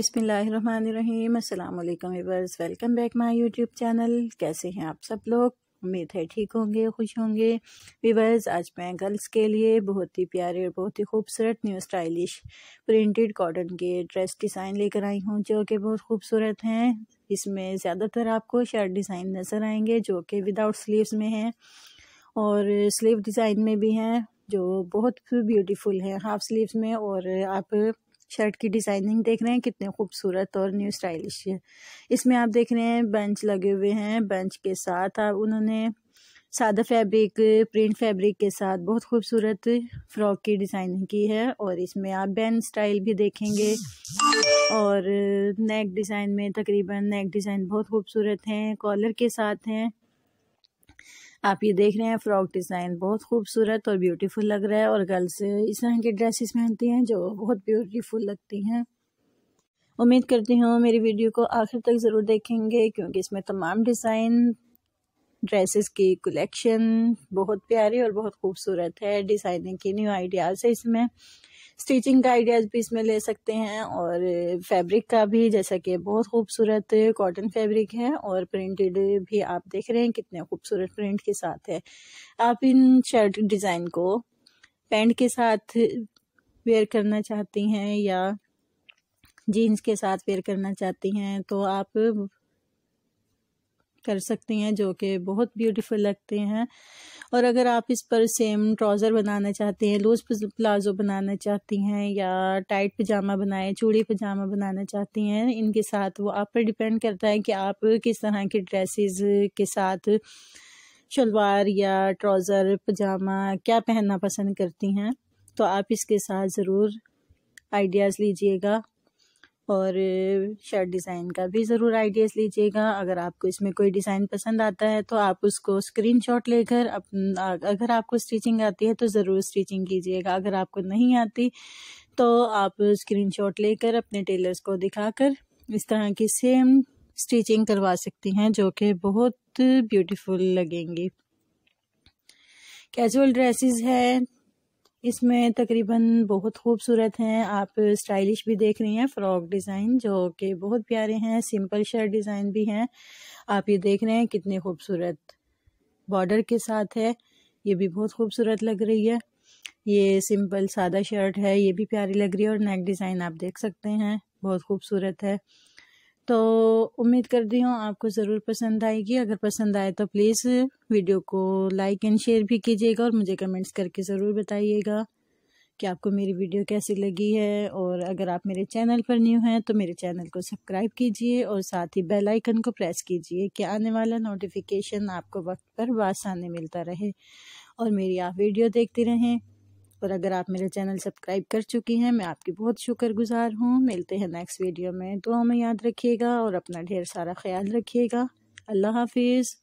अस्सलाम अल्लाम welcome back my YouTube channel कैसे हैं आप सब लोग उम्मीद है ठीक होंगे खुश होंगे वीवर्स आज मैं गर्ल्स के लिए बहुत ही प्यारे और बहुत ही खूबसूरत न्यू स्टाइलिश प्रिंटेड कॉटन के ड्रेस डिज़ाइन लेकर आई हूँ जो कि बहुत खूबसूरत हैं इसमें ज़्यादातर आपको शर्ट डिज़ाइन नज़र आएंगे जो कि विदाउट स्लीव्स में हैं और स्लीव डिज़ाइन में भी हैं जो बहुत ब्यूटीफुल हैं हाफ स्लीव्स में और आप शर्ट की डिजाइनिंग देख रहे हैं कितने खूबसूरत और न्यू स्टाइलिश है इसमें आप देख रहे हैं बेंच लगे हुए हैं बेंच के साथ आप उन्होंने सादा फैब्रिक प्रिंट फैब्रिक के साथ बहुत खूबसूरत फ्रॉक की डिज़ाइनिंग की है और इसमें आप बैन स्टाइल भी देखेंगे और नेक डिज़ाइन में तकरीबन नेक डिज़ाइन बहुत खूबसूरत हैं कॉलर के साथ हैं आप ये देख रहे हैं फ्रॉक डिज़ाइन बहुत खूबसूरत और ब्यूटीफुल लग रहा है और गर्ल्स इस तरह की ड्रेसेस पहनती हैं जो बहुत ब्यूटीफुल लगती हैं उम्मीद करती हूँ मेरी वीडियो को आखिर तक ज़रूर देखेंगे क्योंकि इसमें तमाम डिज़ाइन ड्रेसेस की कलेक्शन बहुत प्यारी और बहुत खूबसूरत है डिज़ाइनिंग के न्यू आइडियाज़ है इसमें स्टिचिंग का आइडियाज़ भी इसमें ले सकते हैं और फैब्रिक का भी जैसा कि बहुत खूबसूरत कॉटन फैब्रिक है और प्रिंटेड भी आप देख रहे हैं कितने खूबसूरत प्रिंट के साथ है आप इन शर्ट डिज़ाइन को पैंट के साथ वेयर करना चाहती हैं या जीन्स के साथ वेयर करना चाहती हैं तो आप कर सकती हैं जो कि बहुत ब्यूटीफुल लगते हैं और अगर आप इस पर सेम ट्राउज़र बनाना चाहते हैं लूज प्लाजो बनाना चाहती हैं या टाइट पजामा बनाए चूड़ी पजामा बनाना चाहती हैं इनके साथ वो आप पर डिपेंड करता है कि आप किस तरह के ड्रेसेस के साथ शलवार या ट्राउज़र पजामा क्या पहनना पसंद करती हैं तो आप इसके साथ ज़रूर आइडियाज़ लीजिएगा और शर्ट डिज़ाइन का भी ज़रूर आइडियाज़ लीजिएगा अगर आपको इसमें कोई डिज़ाइन पसंद आता है तो आप उसको स्क्रीनशॉट लेकर अगर आपको स्टिचिंग आती है तो ज़रूर स्टिचिंग कीजिएगा अगर आपको नहीं आती तो आप स्क्रीनशॉट लेकर अपने टेलर्स को दिखाकर इस तरह की सेम स्टिचिंग करवा सकती हैं जो कि बहुत ब्यूटीफुल लगेंगी कैजुअल ड्रेसेस हैं इसमें तकरीबन बहुत खूबसूरत हैं आप स्टाइलिश भी देख रही हैं फ्रॉक डिज़ाइन जो कि बहुत प्यारे हैं सिंपल शर्ट डिज़ाइन भी हैं आप ये देख रहे हैं कितने खूबसूरत बॉर्डर के साथ है ये भी बहुत खूबसूरत लग रही है ये सिंपल सादा शर्ट है ये भी प्यारी लग रही है और नेक डिज़ाइन आप देख सकते हैं बहुत खूबसूरत है तो उम्मीद करती हूँ आपको ज़रूर पसंद आएगी अगर पसंद आए तो प्लीज़ वीडियो को लाइक एंड शेयर भी कीजिएगा और मुझे कमेंट्स करके ज़रूर बताइएगा कि आपको मेरी वीडियो कैसी लगी है और अगर आप मेरे चैनल पर न्यू हैं तो मेरे चैनल को सब्सक्राइब कीजिए और साथ ही बेल आइकन को प्रेस कीजिए कि आने वाला नोटिफिकेशन आपको वक्त पर आसानी मिलता रहे और मेरी आप वीडियो देखते रहें और अगर आप मेरा चैनल सब्सक्राइब कर चुकी हैं मैं आपकी बहुत शुक्रगुजार हूँ मिलते हैं नेक्स्ट वीडियो में तो हमें याद रखिएगा और अपना ढेर सारा ख्याल रखिएगा अल्लाह हाफिज़